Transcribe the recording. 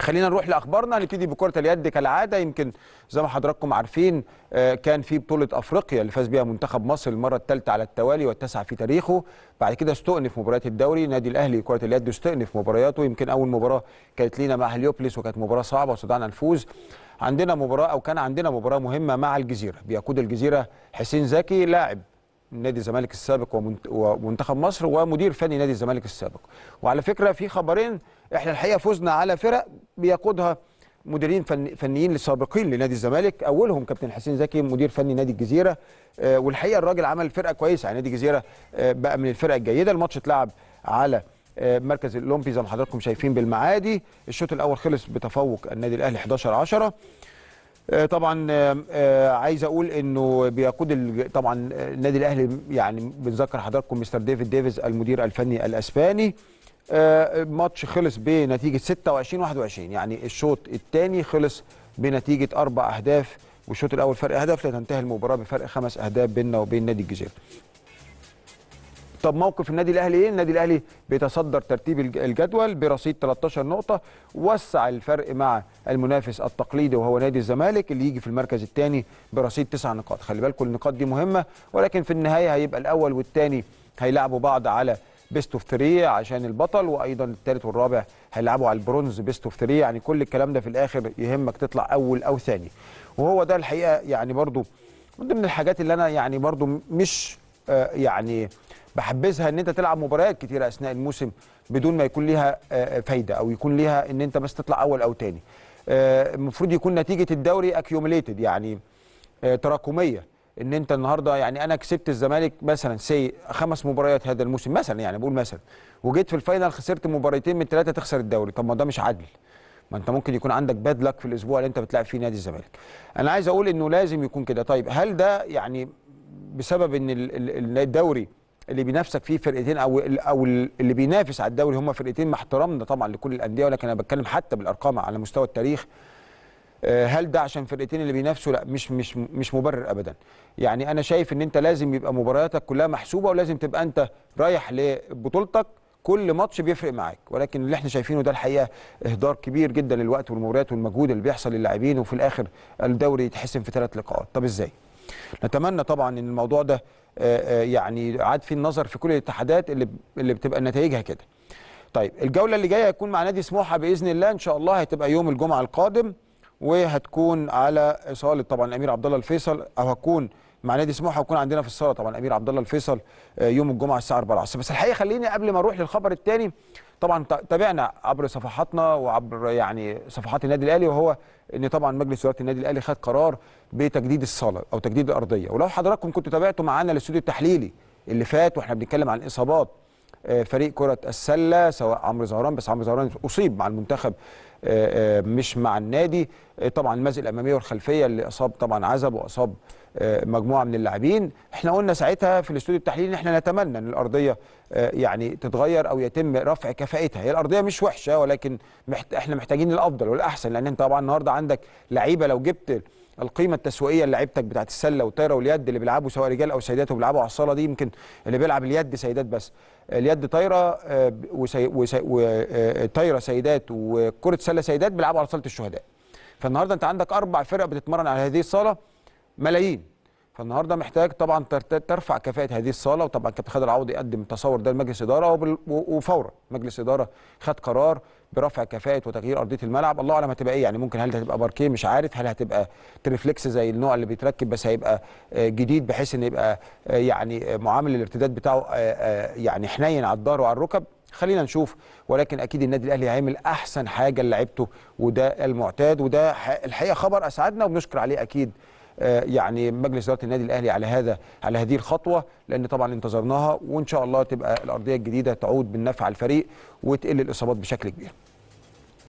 خلينا نروح لاخبارنا نبتدي بكره اليد كالعاده يمكن زي ما حضراتكم عارفين آه، كان في بطوله افريقيا اللي فاز بيها منتخب مصر المره الثالثه على التوالي والتاسعه في تاريخه بعد كده استؤنف مباريات الدوري النادي الاهلي كره اليد استؤنف مبارياته يمكن اول مباراه كانت لينا مع هليوبلس وكانت مباراه صعبه واستطعنا نفوز عندنا مباراه او كان عندنا مباراه مهمه مع الجزيره بيقود الجزيره حسين زكي لاعب نادي الزمالك السابق ومنتخب مصر ومدير فني نادي الزمالك السابق وعلى فكره في خبرين احنا الحقيقه فزنا على فرق بيقودها مديرين فن فنيين سابقين لنادي الزمالك اولهم كابتن حسين زكي مدير فني نادي الجزيره آه، والحقيقه الراجل عمل فرقه كويسه يعني نادي الجزيره آه، بقى من الفرق الجيده الماتش اتلعب على آه، مركز الاولمبي زي ما حضراتكم شايفين بالمعادي الشوط الاول خلص بتفوق النادي الاهلي 11 10 طبعا عايز اقول انه بيقود طبعا النادي الاهلي يعني بنذكر حضراتكم مستر ديفيد ديفيز المدير الفني الاسباني آه، ماتش خلص بنتيجه 26 21 يعني الشوط الثاني خلص بنتيجه اربع اهداف والشوط الاول فرق اهداف لتنتهي المباراه بفرق خمس اهداف بيننا وبين نادي الجزيره. طب موقف النادي الاهلي ايه؟ النادي الاهلي بيتصدر ترتيب الجدول برصيد 13 نقطه وسع الفرق مع المنافس التقليدي وهو نادي الزمالك اللي يجي في المركز الثاني برصيد تسع نقاط، خلي بالكم النقاط دي مهمه ولكن في النهايه هيبقى الاول والثاني هيلعبوا بعض على بيست اوف 3 عشان البطل وايضا الثالث والرابع هيلعبوا على البرونز بيست اوف 3 يعني كل الكلام ده في الاخر يهمك تطلع اول او ثاني وهو ده الحقيقه يعني برضو من ضمن الحاجات اللي انا يعني برضو مش آه، يعني بحبذها ان انت تلعب مباريات كتيره اثناء الموسم بدون ما يكون ليها آه، آه، فايده او يكون ليها ان انت بس تطلع اول او ثاني المفروض يكون نتيجه الدوري اكيوميليتد يعني تراكميه ان انت النهارده يعني انا كسبت الزمالك مثلا سي خمس مباريات هذا الموسم مثلا يعني بقول مثلا وجيت في الفاينل خسرت مباريتين من ثلاثه تخسر الدوري طب ما ده مش عدل ما انت ممكن يكون عندك باد لك في الاسبوع اللي انت بتلعب فيه نادي الزمالك انا عايز اقول انه لازم يكون كده طيب هل ده يعني بسبب ان الدوري اللي بينافسك فيه فرقتين او او اللي بينافس على الدوري هم فرقتين مع احترامنا طبعا لكل الانديه ولكن انا بتكلم حتى بالارقام على مستوى التاريخ آه، هل ده عشان فرقتين اللي بينافسوا لا مش مش مش مبرر ابدا يعني انا شايف ان انت لازم يبقى مبارياتك كلها محسوبه ولازم تبقى انت رايح لبطولتك كل ماتش بيفرق معاك ولكن اللي احنا شايفينه ده الحقيقه اهدار كبير جدا للوقت والمباريات والمجهود اللي بيحصل للاعبين وفي الاخر الدوري يتحسم في ثلاث لقاءات طب ازاي نتمنى طبعا ان الموضوع ده آه، آه، يعني عاد في النظر في كل الاتحادات اللي اللي بتبقى نتائجها كده طيب الجوله اللي جايه هيكون مع نادي سموحه باذن الله ان شاء الله هتبقى يوم الجمعه القادم وهتكون على اصاله طبعا الامير عبد الله الفيصل او هتكون مع نادي سموحه ويكون عندنا في الصاله طبعا الامير عبد الله الفيصل آه، يوم الجمعه الساعه 4 العصر بس الحقيقه خليني قبل ما اروح للخبر الثاني طبعا تابعنا عبر صفحاتنا وعبر يعني صفحات النادي الاهلي وهو ان طبعا مجلس اداره النادي الاهلي خد قرار بتجديد الصاله او تجديد الارضيه ولو حضراتكم كنتوا تابعتوا معانا الاستوديو التحليلي اللي فات واحنا بنتكلم عن الاصابات آه، فريق كره السله سواء عمرو زهران بس عمرو زهران اصيب مع المنتخب آه، آه، مش مع النادي طبعا المزق الاماميه والخلفيه اللي اصاب طبعا عزب واصاب مجموعه من اللاعبين احنا قلنا ساعتها في الاستوديو التحليلي ان احنا نتمنى ان الارضيه يعني تتغير او يتم رفع كفائتها هي الارضيه مش وحشه ولكن احنا محتاجين الافضل والاحسن لان انت طبعا النهارده عندك لعيبه لو جبت القيمه التسويقيه لعيبتك بتاعت السله والطايره واليد اللي بيلعبوا سواء رجال او سيدات وبيلعبوا على الصاله دي يمكن اللي بيلعب اليد سيدات بس اليد طايره آه، وطايره آه، سيدات وكره سله سيدات بيلعبوا على صاله الشهداء فالنهارده انت عندك اربع فرق بتتمرن على هذه الصاله ملايين فالنهارده محتاج طبعا ترفع كفاءه هذه الصاله وطبعا كابتن خالد العوضي قدم التصور ده لمجلس اداره وفورا مجلس اداره خد قرار برفع كفاءه وتغيير ارضيه الملعب الله اعلم هتبقى ايه يعني ممكن هل هتبقى باركيه مش عارف هل هتبقى تريفلكس زي النوع اللي بيتركب بس هيبقى آه، جديد بحيث ان يبقى آه، يعني آه، معامل الارتداد بتاعه يعني حنين على الظهر وعلى الركب خلينا نشوف ولكن اكيد النادي الاهلي هيعمل احسن حاجه لعيبته وده المعتاد وده الحقيقه خبر اسعدنا وبنشكر عليه اكيد آه، يعني مجلس اداره النادي الاهلي على هذا على هذه الخطوه لان طبعا انتظرناها وان شاء الله تبقى الارضيه الجديده تعود بالنفع على الفريق وتقل الاصابات بشكل كبير